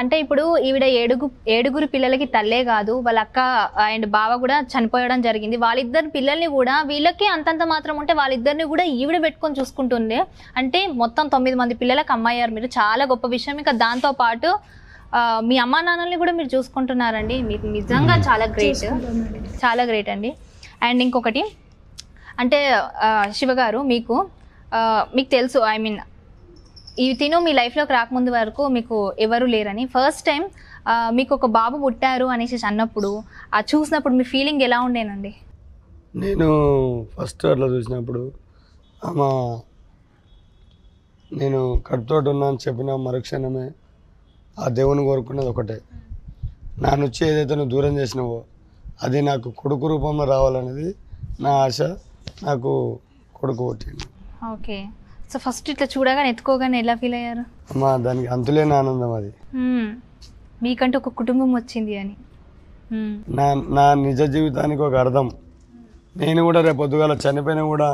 అంటే ఇప్పుడు ఈవిడ ఏడుగు ఏడుగురు పిల్లలకి తల్లే కాదు వాళ్ళ అక్క అండ్ బావ కూడా చనిపోయడం జరిగింది వాళ్ళిద్దరు పిల్లల్ని కూడా వీళ్ళకి అంతంత మాత్రం ఉంటే వాళ్ళిద్దరిని కూడా ఈవిడ పెట్టుకొని చూసుకుంటుండే అంటే మొత్తం తొమ్మిది మంది పిల్లలకు అమ్మాయారు మీరు చాలా గొప్ప విషయం ఇంకా దాంతో పాటు మీ అమ్మా నాన్నల్ని కూడా మీరు చూసుకుంటున్నారండి మీరు నిజంగా చాలా గ్రేట్ చాలా గ్రేట్ అండి అండ్ ఇంకొకటి అంటే శివగారు మీకు మీకు తెలుసు ఐ మీన్ ఈ తిను మీ లైఫ్లోకి రాకముందు వరకు మీకు ఎవరు లేరని ఫస్ట్ టైం మీకు ఒక బాబు పుట్టారు అనేసి అన్నప్పుడు ఆ చూసినప్పుడు మీ ఫీలింగ్ ఎలా ఉండేనండి నేను ఫస్ట్ అట్లా చూసినప్పుడు ఆమె నేను కడుపుతో ఉన్నా అని చెప్పిన మరుక్షణమే ఆ దేవుని కోరుకున్నది ఒకటే నా నుంచి ఏదైతే నువ్వు దూరం చేసినావో అది నాకు కొడుకు రూపంలో రావాలనేది నా ఆశ నాకు కొడుకు పుట్టింది ఓకే సో ఫస్ట్ ఇట్లా చూడగానే ఎత్తుకోగానే ఎలా ఫీల్ అయ్యారు అమ్మా దానికి అంతులేని ఆనందం అది మీకంటే ఒక కుటుంబం వచ్చింది అని నా నా నిజ జీవితానికి ఒక అర్థం నేను కూడా రేపు పొద్దుగాల చనిపోయినా కూడా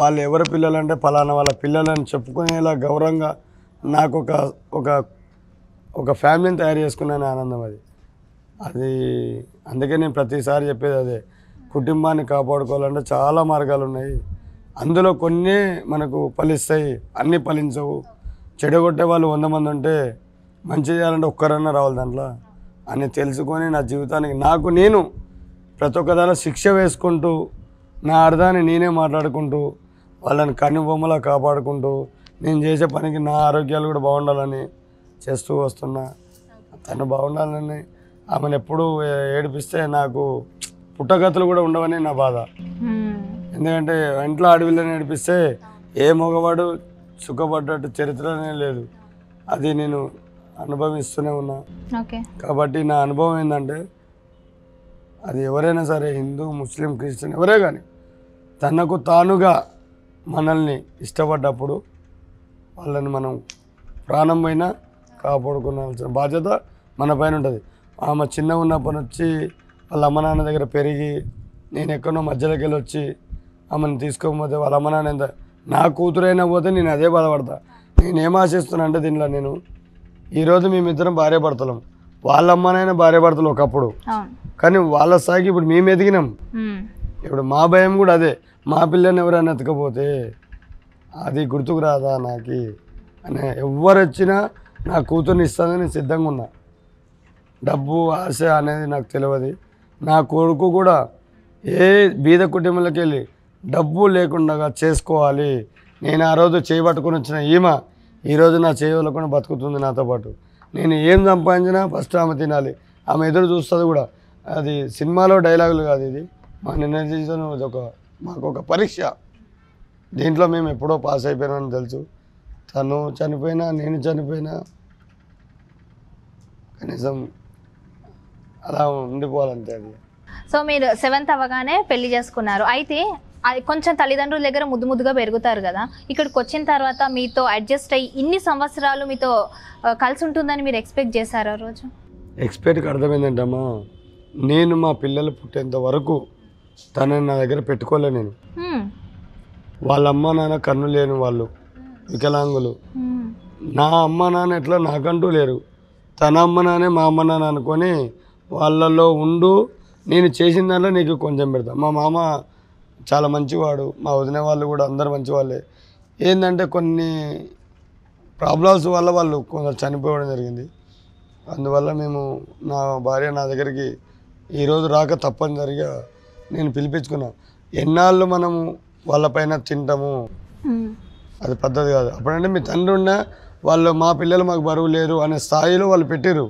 వాళ్ళు ఎవరి అంటే ఫలానా వాళ్ళ అని చెప్పుకునేలా గౌరవంగా నాకు ఒక ఒక ఒక ఫ్యామిలీని తయారు చేసుకున్నాను ఆనందం అది అది అందుకే నేను ప్రతిసారి చెప్పేది అదే కుటుంబాన్ని కాపాడుకోవాలంటే చాలా మార్గాలు ఉన్నాయి అందులో కొన్ని మనకు ఫలిస్తాయి అన్నీ ఫలించవు చెడగొట్టే వాళ్ళు వంద మంది ఉంటే మంచి చేయాలంటే ఒక్కరన్నా రావాలి దాంట్లో అని తెలుసుకొని నా జీవితానికి నాకు నేను ప్రతి ఒక్కదానిలో శిక్ష వేసుకుంటూ నా అర్థాన్ని నేనే మాట్లాడుకుంటూ వాళ్ళని కనుబొమ్మలా కాపాడుకుంటూ నేను చేసే పనికి నా ఆరోగ్యాలు కూడా బాగుండాలని చేస్తూ వస్తున్నా తను బాగుండాలని ఆమెను ఎప్పుడు ఏడిపిస్తే నాకు పుట్టగతులు కూడా ఉండవని నా బాధ ఎందుకంటే ఇంట్లో అడవిలో నడిపిస్తే ఏ మగవాడు సుఖపడ్డట్టు చరిత్రనే లేదు అది నేను అనుభవిస్తూనే ఉన్నా కాబట్టి నా అనుభవం ఏంటంటే అది ఎవరైనా సరే హిందూ ముస్లిం క్రిస్టియన్ ఎవరే కానీ తనకు తానుగా మనల్ని ఇష్టపడ్డప్పుడు వాళ్ళని మనం ప్రాణం కాపాడుకున్నాల్సిన కాపాడుకోవాల్సిన బాధ్యత మన పైన ఉంటుంది ఆమె చిన్న ఉన్నప్పటి నుంచి వాళ్ళ అమ్మ నాన్న దగ్గర పెరిగి నేను ఎక్కడో మధ్యలోకి వెళ్ళి వచ్చి ఆమెను తీసుకోకపోతే వాళ్ళ అమ్మ నాన్న ఎంత నా కూతురైనా పోతే నేను అదే బాధపడతా నేను ఏం ఆశిస్తున్నా అంటే దీనిలో నేను ఈరోజు మేమిద్దరం భార్య భర్తలం వాళ్ళ అమ్మనైనా భార్య భర్తలు ఒకప్పుడు కానీ వాళ్ళ స్థాయికి ఇప్పుడు మేము ఎదిగినాం ఇప్పుడు మా భయం కూడా అదే మా పిల్లని ఎవరైనా ఎతకపోతే అది గుర్తుకు రాదా నాకు అని ఎవరు వచ్చినా నా కూతుర్ని ఇస్తానని నేను సిద్ధంగా ఉన్నా డబ్బు ఆశ అనేది నాకు తెలియదు నా కొడుకు కూడా ఏ బీద కుటుంబంలోకి వెళ్ళి డబ్బు లేకుండా చేసుకోవాలి నేను ఆ రోజు చేయబట్టుకుని వచ్చిన ఈమ ఈరోజు నా చేయవలకుండా బతుకుతుంది నాతో పాటు నేను ఏం సంపాదించినా ఫస్ట్ ఆమె తినాలి ఆమె ఎదురు చూస్తుంది కూడా అది సినిమాలో డైలాగులు కాదు ఇది మా నిన్న ఒక మాకు ఒక పరీక్ష దీంట్లో మేము ఎప్పుడో పాస్ అయిపోయినామని తెలుసు తను చనిపోయినా నేను చనిపోయినా కనీసం అలా ఉండిపోవాలంతే అది సో మీరు సెవెంత్ అవగానే పెళ్లి చేసుకున్నారు అయితే అది కొంచెం తల్లిదండ్రుల దగ్గర ముద్దు ముద్దుగా పెరుగుతారు కదా ఇక్కడికి వచ్చిన తర్వాత మీతో అడ్జస్ట్ అయ్యి ఇన్ని సంవత్సరాలు మీతో కలిసి ఉంటుందని మీరు ఎక్స్పెక్ట్ చేశారు ఆ రోజు ఎక్స్పెక్ట్కి అర్థమైందంటమ్మా నేను మా పిల్లలు పుట్టేంత వరకు తనని నా దగ్గర పెట్టుకోలే నేను వాళ్ళ అమ్మ నాన్న కన్ను లేని వాళ్ళు వికలాంగులు నా అమ్మ నాన్న ఎట్లా నాకంటూ లేరు తన అమ్మ నాన్నే మా అమ్మ నాన్న అనుకొని వాళ్ళలో ఉండు నేను చేసిన దాంట్లో నీకు కొంచెం పెడతా మా మామ చాలా మంచివాడు మా వదిన వాళ్ళు కూడా అందరు మంచివాళ్ళే ఏంటంటే కొన్ని ప్రాబ్లమ్స్ వల్ల వాళ్ళు కొందరు చనిపోవడం జరిగింది అందువల్ల మేము నా భార్య నా దగ్గరికి ఈరోజు రాక తప్పనిసరిగా నేను పిలిపించుకున్నాను ఎన్నాళ్ళు మనము వాళ్ళపైన తింటాము అది పద్ధతి కాదు అప్పుడంటే మీ తండ్రి ఉన్న వాళ్ళు మా పిల్లలు మాకు బరువు లేరు అనే స్థాయిలో వాళ్ళు పెట్టారు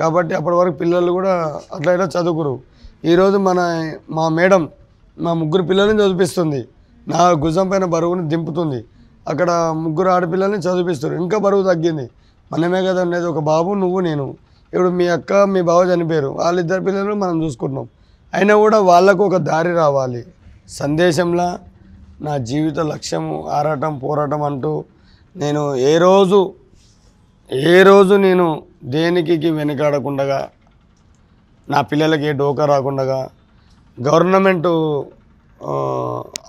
కాబట్టి అప్పటి వరకు పిల్లలు కూడా అట్లా చదువుకురు ఈరోజు మన మా మేడం మా ముగ్గురు పిల్లల్ని చదివిస్తుంది నా గుజం పైన బరువును దింపుతుంది అక్కడ ముగ్గురు ఆడపిల్లల్ని చదివిస్తారు ఇంకా బరువు తగ్గింది మనమే కదా ఉండేది ఒక బాబు నువ్వు నేను ఇప్పుడు మీ అక్క మీ బావ చనిపోయారు వాళ్ళిద్దరు పిల్లలు మనం చూసుకుంటున్నాం అయినా కూడా వాళ్ళకు ఒక దారి రావాలి సందేశంలా నా జీవిత లక్ష్యం ఆరాటం పోరాటం అంటూ నేను ఏ రోజు ఏ రోజు నేను దేనికి వెనుకాడకుండగా నా పిల్లలకి ఏ డోకా రాకుండగా గవర్నమెంటు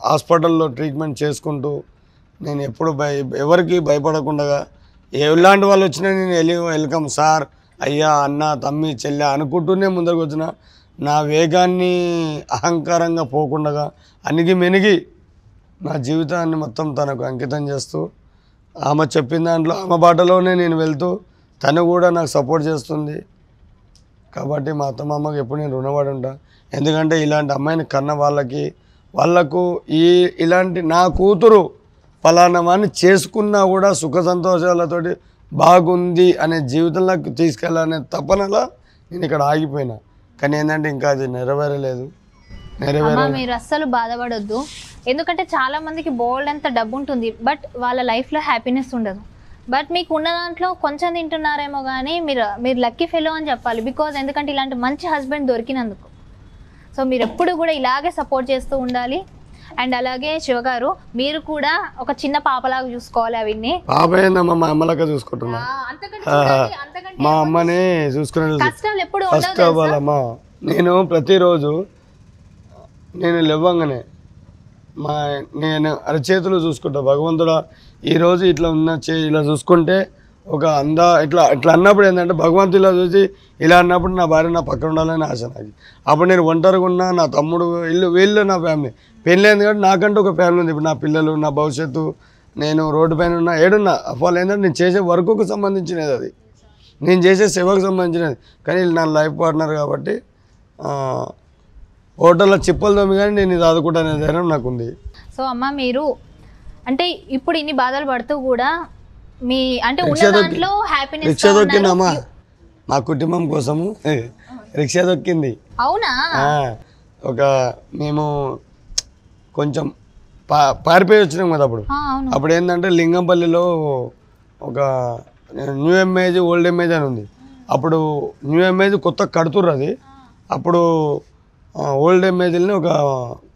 హాస్పిటల్లో ట్రీట్మెంట్ చేసుకుంటూ నేను ఎప్పుడు భయ ఎవరికి భయపడకుండా ఎలాంటి వాళ్ళు వచ్చినా నేను వెళ్ళి వెల్కమ్ సార్ అయ్యా అన్న తమ్మి చెల్లె అనుకుంటూనే ముందరికి వచ్చిన నా వేగాన్ని అహంకారంగా పోకుండా అనిగి మెనిగి నా జీవితాన్ని మొత్తం తనకు అంకితం చేస్తూ ఆమె చెప్పిన దాంట్లో ఆమె బాటలోనే నేను వెళ్తూ తను కూడా నాకు సపోర్ట్ చేస్తుంది కాబట్టి మా అత్తమామకి ఎప్పుడు నేను రుణపడి ఉంటా ఎందుకంటే ఇలాంటి అమ్మాయిని కన్న వాళ్ళకి వాళ్ళకు ఈ ఇలాంటి నా కూతురు ఫలానా వాడిని చేసుకున్నా కూడా సుఖ సంతోషాలతోటి బాగుంది అనే జీవితంలోకి తీసుకెళ్ళాలనే తపనలా నేను ఇక్కడ ఆగిపోయినా కానీ ఏంటంటే ఇంకా అది నెరవేరలేదు మీరు అస్సలు బాధపడద్దు ఎందుకంటే చాలా మందికి బోల్డ్ అంత డబ్బు ఉంటుంది బట్ వాళ్ళ లైఫ్లో హ్యాపీనెస్ ఉండదు బట్ మీకు ఉన్న దాంట్లో కొంచెం తింటున్నారేమో కానీ మీరు మీరు లక్కీ ఫెలో అని చెప్పాలి బికాజ్ ఎందుకంటే ఇలాంటి మంచి హస్బెండ్ దొరికినందుకు సో మీరు ఎప్పుడు కూడా ఇలాగే సపోర్ట్ చేస్తూ ఉండాలి అండ్ అలాగే శివగారు మీరు కూడా ఒక చిన్న పాపలాగా చూసుకోవాలి అవన్నీ పాపేందమ్మా మా అమ్మలాగా చూసుకుంటున్నా మా అమ్మని చూసుకునే నేను ప్రతిరోజు నేను లేవంగానే మా నేను అరచేతులు చూసుకుంటా భగవంతుడా ఈరోజు ఇట్లా ఉన్న ఇలా చూసుకుంటే ఒక అందా ఇట్లా ఇట్లా అన్నప్పుడు ఏంటంటే భగవంతు ఇలా చూసి ఇలా అన్నప్పుడు నా భార్య నా పక్కన ఉండాలని ఆశ నాకు అప్పుడు నేను ఒంటరిగా ఉన్నా నా తమ్ముడు ఇల్లు వీళ్ళు నా ఫ్యామిలీ పెళ్ళి అయింది కాబట్టి నాకంటూ ఒక ఫ్యామిలీ ఉంది ఇప్పుడు నా పిల్లలు నా భవిష్యత్తు నేను రోడ్డు పైన ఉన్నా ఏడున్నా వాళ్ళు ఏంటంటే నేను చేసే వర్క్కు సంబంధించినది అది నేను చేసే సేవకు సంబంధించినది కానీ నా లైఫ్ పార్ట్నర్ కాబట్టి హోటల్లో చిప్పలు తోమి కానీ నేను ఇది ఆదుకుంటానే ధైర్యం నాకు ఉంది సో అమ్మ మీరు అంటే ఇప్పుడు ఇన్ని బాధలు పడుతూ కూడా మీ అంటే ఉన్న దాంట్లో రిక్షా దొక్కిందమ్మా మా కుటుంబం కోసము రిక్షా దొక్కింది అవునా ఒక మేము కొంచెం పా పారిపోయి వచ్చినాం కదా అప్పుడు అప్పుడు ఏంటంటే లింగంపల్లిలో ఒక న్యూ ఎంఏజ్ ఓల్డ్ ఎంఏజ్ అని ఉంది అప్పుడు న్యూ ఎంఏజ్ కొత్త కడుతుర్రు అది అప్పుడు ఓల్డ్ ఎంఏజీలని ఒక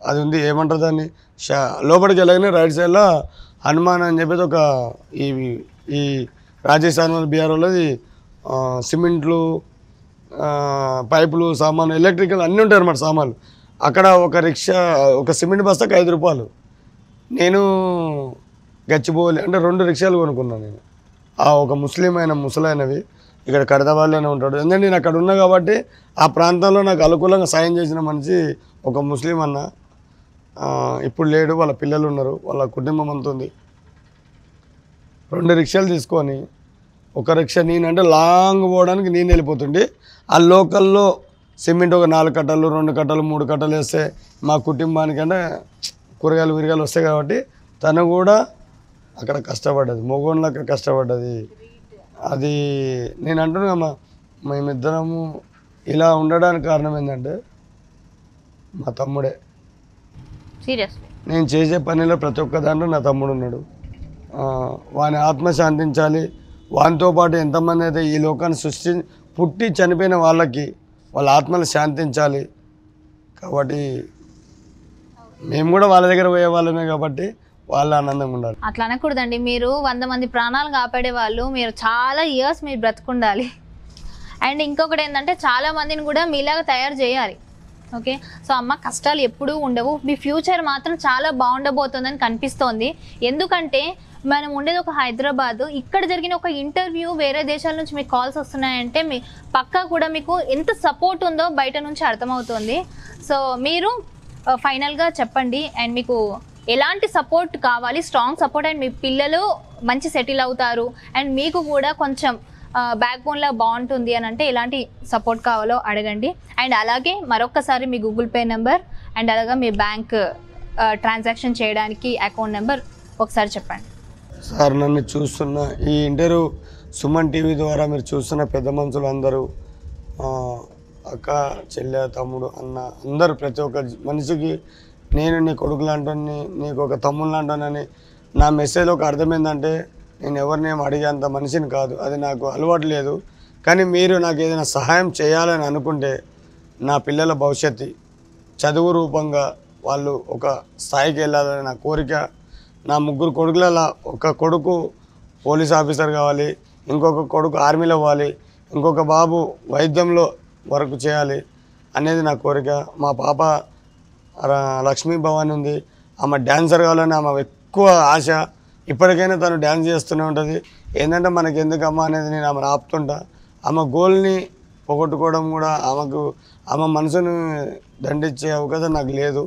అది ఉంది ఏమంటారు దాన్ని షా లోపలికి వెళ్ళగానే రైట్ సైడ్లో హనుమాన్ అని చెప్పేసి ఒక ఈ ఈ రాజస్థాన్ బీహార్ వాళ్ళది సిమెంట్లు పైపులు సామాన్లు ఎలక్ట్రికల్ అన్నీ ఉంటాయి అన్నమాట సామాన్లు అక్కడ ఒక రిక్షా ఒక సిమెంట్ బస్తాకు ఐదు రూపాయలు నేను గచ్చిపోవాలి అంటే రెండు రిక్షాలు కొనుక్కున్నాను నేను ఆ ఒక ముస్లిం అయిన ముసలైనవి ఇక్కడ కడదవాళ్ళనే ఉంటాడు ఎందుకంటే నేను అక్కడ ఉన్నా కాబట్టి ఆ ప్రాంతంలో నాకు అనుకూలంగా సాయం చేసిన మనిషి ఒక ముస్లిం అన్న ఇప్పుడు లేడు వాళ్ళ పిల్లలు ఉన్నారు వాళ్ళ కుటుంబం అంత ఉంది రెండు రిక్షాలు తీసుకొని ఒక రిక్షా నేనంటే లాంగ్ పోవడానికి నేను వెళ్ళిపోతుండే ఆ లోకల్లో సిమెంట్ ఒక నాలుగు కట్టలు రెండు కట్టలు మూడు కట్టలు వేస్తే మా కుటుంబానికంటే కూరగాయలు విరగాయలు వస్తాయి కాబట్టి తను కూడా అక్కడ కష్టపడ్డది మగోళ్ళు అక్కడ కష్టపడ్డది అది నేను అంటున్నామ్మా మేమిద్దరము ఇలా ఉండడానికి కారణం ఏంటంటే మా తమ్ముడే సీరియస్ నేను చేసే పనిలో ప్రతి ఒక్క దాంట్లో నా తమ్ముడు ఉన్నాడు వాని ఆత్మ శాంతించాలి వానితో పాటు ఎంతమంది అయితే ఈ లోకాన్ని సృష్టి పుట్టి చనిపోయిన వాళ్ళకి వాళ్ళ ఆత్మలు శాంతించాలి కాబట్టి మేము కూడా వాళ్ళ దగ్గర పోయే వాళ్ళమే కాబట్టి వాళ్ళు ఆనందంగా ఉండాలి అట్లా అనకూడదండి మీరు వంద మంది ప్రాణాలు కాపాడే వాళ్ళు మీరు చాలా ఇయర్స్ మీరు బ్రతుకుండాలి అండ్ ఇంకొకటి ఏంటంటే చాలా మందిని కూడా మీలాగా తయారు చేయాలి ఓకే సో అమ్మ కష్టాలు ఎప్పుడూ ఉండవు మీ ఫ్యూచర్ మాత్రం చాలా బాగుండబోతుందని కనిపిస్తోంది ఎందుకంటే మనం ఉండేది ఒక హైదరాబాదు ఇక్కడ జరిగిన ఒక ఇంటర్వ్యూ వేరే దేశాల నుంచి మీకు కాల్స్ వస్తున్నాయంటే మీ పక్కా కూడా మీకు ఎంత సపోర్ట్ ఉందో బయట నుంచి అర్థమవుతుంది సో మీరు ఫైనల్గా చెప్పండి అండ్ మీకు ఎలాంటి సపోర్ట్ కావాలి స్ట్రాంగ్ సపోర్ట్ అండ్ మీ పిల్లలు మంచి సెటిల్ అవుతారు అండ్ మీకు కూడా కొంచెం బ్యాక్ బోన్లో బాగుంటుంది అని అంటే ఎలాంటి సపోర్ట్ కావాలో అడగండి అండ్ అలాగే మరొకసారి మీ గూగుల్ పే నెంబర్ అండ్ అలాగే మీ బ్యాంక్ ట్రాన్సాక్షన్ చేయడానికి అకౌంట్ నెంబర్ ఒకసారి చెప్పండి సార్ నన్ను చూస్తున్న ఈ ఇంటర్వ్యూ సుమన్ టీవీ ద్వారా మీరు చూస్తున్న పెద్ద మనుషులు అందరూ అక్క చెల్లె తమ్ముడు అన్న అందరూ ప్రతి ఒక్క మనిషికి నేను నీ కొడుకు లాంటి నీకు ఒక తమ్ముడు లాంటి నా మెసేజ్ ఒక అర్థం ఏంటంటే నేను అడిగే అడిగేంత మనిషిని కాదు అది నాకు అలవాటు లేదు కానీ మీరు నాకు ఏదైనా సహాయం చేయాలని అనుకుంటే నా పిల్లల భవిష్యత్తు చదువు రూపంగా వాళ్ళు ఒక స్థాయికి వెళ్ళాలని నా కోరిక నా ముగ్గురు కొడుకులలో ఒక కొడుకు పోలీస్ ఆఫీసర్ కావాలి ఇంకొక కొడుకు ఆర్మీలో అవ్వాలి ఇంకొక బాబు వైద్యంలో వర్క్ చేయాలి అనేది నా కోరిక మా పాప లక్ష్మీ భవాని ఉంది ఆమె డ్యాన్సర్ కావాలని ఆమె ఎక్కువ ఆశ ఇప్పటికైనా తను డ్యాన్స్ చేస్తూనే ఉంటుంది ఏంటంటే మనకి ఎందుకమ్మా అనేది నేను ఆమె ఆపుతుంటా ఆమె గోల్ని పోగొట్టుకోవడం కూడా ఆమెకు ఆమె మనసును దండించే అవకాశం నాకు లేదు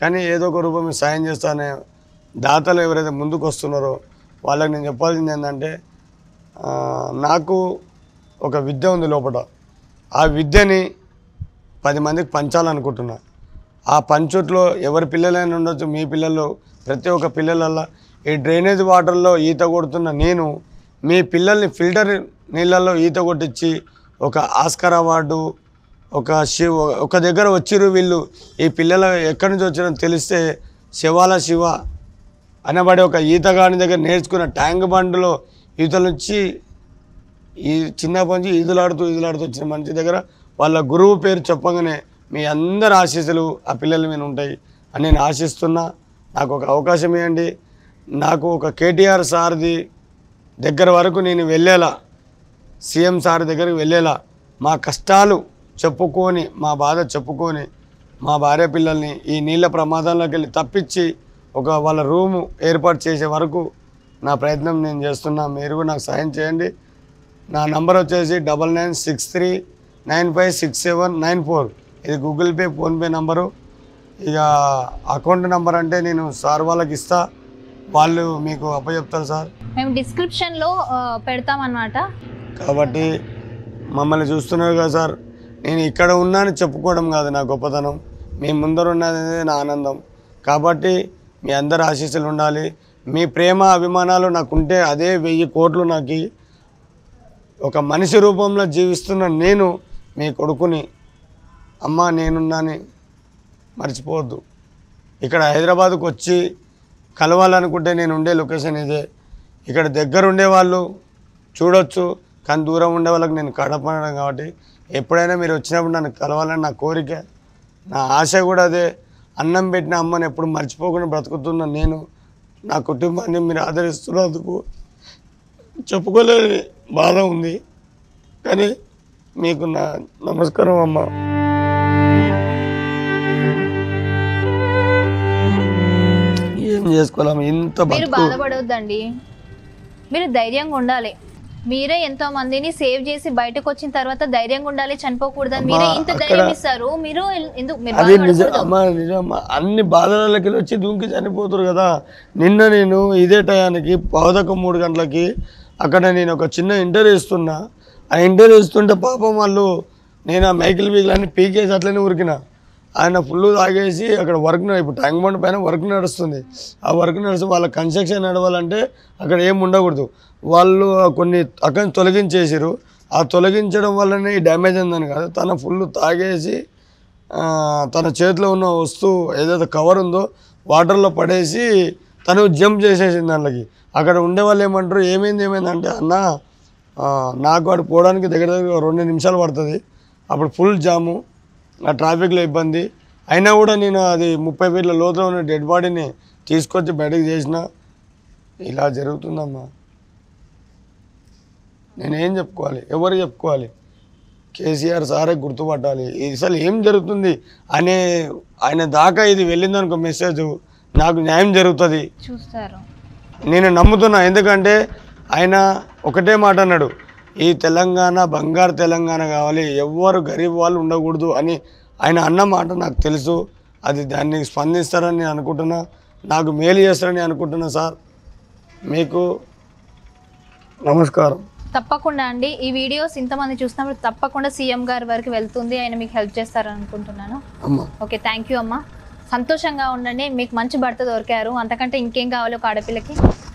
కానీ ఏదో ఒక రూపం సాయం చేస్తానే దాతలు ఎవరైతే ముందుకు వస్తున్నారో వాళ్ళకి నేను చెప్పాల్సింది ఏంటంటే నాకు ఒక విద్య ఉంది లోపల ఆ విద్యని పది మందికి పంచాలనుకుంటున్నాను ఆ పంచుట్లో ఎవరి పిల్లలైనా ఉండొచ్చు మీ పిల్లలు ప్రతి ఒక్క పిల్లలల్లో ఈ డ్రైనేజ్ వాటర్లో ఈత కొడుతున్న నేను మీ పిల్లల్ని ఫిల్టర్ నీళ్ళల్లో ఈత కొట్టించి ఒక ఆస్కార్ అవార్డు ఒక శివ ఒక దగ్గర వచ్చిరు వీళ్ళు ఈ పిల్లలు ఎక్కడి నుంచి వచ్చిన తెలిస్తే శివాల శివ అనబడే ఒక ఈతగాని దగ్గర నేర్చుకున్న ట్యాంక్ బండ్లో ఈతలు నుంచి ఈ చిన్నప్పటి నుంచి ఈదులాడుతూ ఈదులాడుతూ వచ్చిన మంచి దగ్గర వాళ్ళ గురువు పేరు చెప్పగానే మీ అందరి ఆశీస్సులు ఆ పిల్లల మీద ఉంటాయి అని నేను ఆశిస్తున్నా నాకు ఒక అవకాశం ఇవ్వండి నాకు ఒక కేటీఆర్ సార్ది దగ్గర వరకు నేను వెళ్ళేలా సీఎం సార్ దగ్గరికి వెళ్ళేలా మా కష్టాలు చెప్పుకొని మా బాధ చెప్పుకొని మా భార్య పిల్లల్ని ఈ నీళ్ళ ప్రమాదంలోకి వెళ్ళి తప్పించి ఒక వాళ్ళ రూము ఏర్పాటు చేసే వరకు నా ప్రయత్నం నేను చేస్తున్నా మీరు నాకు సాయం చేయండి నా నంబర్ వచ్చేసి double nine six three nine five six seven nine four ఇది గూగుల్ పే ఫోన్పే నంబరు ఇక అకౌంట్ నెంబర్ అంటే నేను సార్ వాళ్ళకి ఇస్తా వాళ్ళు మీకు అప్పచెప్తారు సార్ మేము డిస్క్రిప్షన్లో పెడతామన్నమాట కాబట్టి మమ్మల్ని చూస్తున్నారు కదా సార్ నేను ఇక్కడ ఉన్నాను చెప్పుకోవడం కాదు నా గొప్పతనం మీ ముందర ఉన్నది నా ఆనందం కాబట్టి మీ అందరి ఆశీస్సులు ఉండాలి మీ ప్రేమ అభిమానాలు నాకుంటే అదే వెయ్యి కోట్లు నాకు ఒక మనిషి రూపంలో జీవిస్తున్న నేను మీ కొడుకుని అమ్మ నేనున్నాని మర్చిపోవద్దు ఇక్కడ హైదరాబాద్కు వచ్చి కలవాలనుకుంటే నేను ఉండే లొకేషన్ ఇదే ఇక్కడ దగ్గర ఉండే వాళ్ళు చూడొచ్చు కానీ దూరం ఉండే వాళ్ళకి నేను కడపడం కాబట్టి ఎప్పుడైనా మీరు వచ్చినప్పుడు నన్ను కలవాలని నా కోరిక నా ఆశ కూడా అదే అన్నం పెట్టిన అమ్మని ఎప్పుడు మర్చిపోకుండా బ్రతుకుతున్న నేను నా కుటుంబాన్ని మీరు ఆదరిస్తున్నందుకు చెప్పుకోలేని బాధ ఉంది కానీ మీకు నా నమస్కారం అమ్మ చేసుకోలేము మీరు బాధపడవద్దండి మీరు ధైర్యంగా ఉండాలి మీరే ఎంతో మందిని సేవ్ చేసి బయటకు వచ్చిన తర్వాత ధైర్యంగా ఉండాలి చనిపోకూడదు మీరే ఇంత ధైర్యం ఇస్తారు మీరు ఎందుకు అది అన్ని బాధలకి వచ్చి దూకి చనిపోతారు కదా నిన్న నేను ఇదే టయానికి పౌదక మూడు గంటలకి అక్కడ నేను ఒక చిన్న ఇంటర్వ్యూ ఇస్తున్నా ఆ ఇంటర్వ్యూ ఇస్తుంటే పాపం వాళ్ళు నేను ఆ మైకిల్ బీగులన్నీ పీకేసి అట్లనే ఉరికినా ఆయన ఫుల్ తాగేసి అక్కడ వర్క్ ఇప్పుడు ట్యాంక్ బండ్ పైన వర్క్ నడుస్తుంది ఆ వర్క్ నడిచి వాళ్ళ కన్స్ట్రక్షన్ నడవాలంటే అక్కడ ఏం ఉండకూడదు వాళ్ళు కొన్ని అక్కడ తొలగించేసారు ఆ తొలగించడం వల్లనే ఈ డ్యామేజ్ అయిందని కాదు తన ఫుల్ తాగేసి తన చేతిలో ఉన్న వస్తువు ఏదైతే కవర్ ఉందో వాటర్లో పడేసి తను జంప్ చేసేసింది దాంట్లోకి అక్కడ ఉండే వాళ్ళు ఏమంటారు ఏమైంది ఏమైందంటే అన్న నాకు వాడు పోవడానికి దగ్గర దగ్గర రెండు నిమిషాలు పడుతుంది అప్పుడు ఫుల్ జాము ఆ ట్రాఫిక్లో ఇబ్బంది అయినా కూడా నేను అది ముప్పై ఫీట్ల లోతులో ఉన్న డెడ్ బాడీని తీసుకొచ్చి బయటకు చేసిన ఇలా జరుగుతుందమ్మా నేనేం చెప్పుకోవాలి ఎవరు చెప్పుకోవాలి కేసీఆర్ సారే గుర్తుపట్టాలి అసలు ఏం జరుగుతుంది అనే ఆయన దాకా ఇది వెళ్ళిందనుకో మెసేజ్ నాకు న్యాయం జరుగుతుంది చూస్తారు నేను నమ్ముతున్నా ఎందుకంటే ఆయన ఒకటే మాట అన్నాడు ఈ తెలంగాణ బంగారు తెలంగాణ కావాలి ఎవ్వరు గరీబ్ వాళ్ళు ఉండకూడదు అని ఆయన అన్న మాట నాకు తెలుసు అది దాన్ని స్పందిస్తారని నేను అనుకుంటున్నా నాకు మేలు చేస్తారని అనుకుంటున్నా సార్ మీకు నమస్కారం తప్పకుండా అండి ఈ వీడియోస్ ఇంతమంది చూసినప్పుడు తప్పకుండా సీఎం గారి వరకు వెళ్తుంది ఆయన మీకు హెల్ప్ చేస్తారని అనుకుంటున్నాను ఓకే థ్యాంక్ యూ అమ్మా సంతోషంగా ఉండండి మీకు మంచి భర్త దొరికారు అంతకంటే ఇంకేం కావాలి ఒక ఆడపిల్లకి